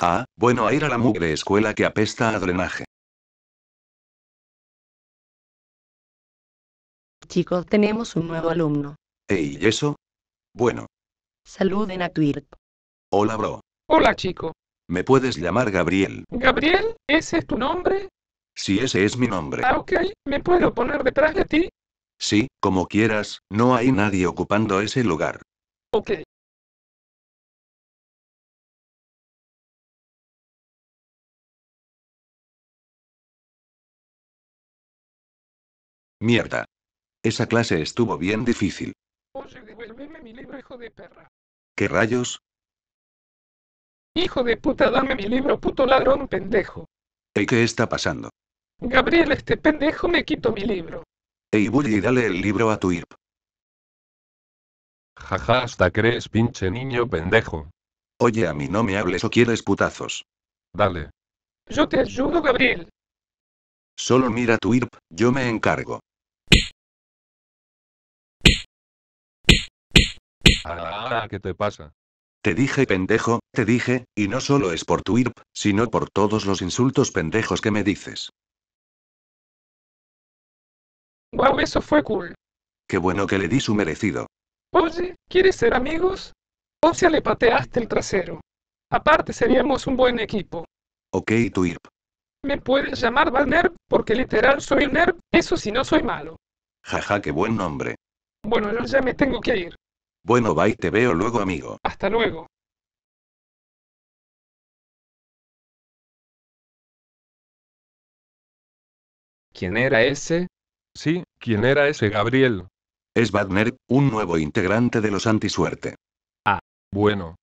Ah, bueno, a ir a la mugre escuela que apesta a drenaje. Chicos, tenemos un nuevo alumno. Ey, ¿y eso? Bueno. Saluden a Twirp. Hola, bro. Hola, chico. ¿Me puedes llamar Gabriel? ¿Gabriel? ¿Ese es tu nombre? Sí, ese es mi nombre. Ah, ok. ¿Me puedo poner detrás de ti? Sí, como quieras, no hay nadie ocupando ese lugar. Ok. Mierda. Esa clase estuvo bien difícil. Oye, devuélveme mi libro, hijo de perra. ¿Qué rayos? Hijo de puta, dame mi libro, puto ladrón pendejo. ¿Y qué está pasando? Gabriel, este pendejo me quitó mi libro. Ey, Bully, dale el libro a tu IRP. Jaja, hasta crees, pinche niño pendejo. Oye, a mí no me hables o quieres putazos. Dale. Yo te ayudo, Gabriel. Solo mira tu IRP, yo me encargo. ¿Qué te pasa? Te dije pendejo, te dije, y no solo es por tu IRP, sino por todos los insultos pendejos que me dices. Guau, eso fue cool. Qué bueno que le di su merecido. Oye, ¿quieres ser amigos? O sea, le pateaste el trasero. Aparte, seríamos un buen equipo. Ok, tu IRP. Me puedes llamar Valner, porque literal soy un nerd, eso si no soy malo. Jaja, qué buen nombre. Bueno, ya me tengo que ir. Bueno, bye, te veo luego, amigo. Hasta luego. ¿Quién era ese? Sí, ¿quién era ese Gabriel? Es Wagner, un nuevo integrante de los Antisuerte. Ah, bueno.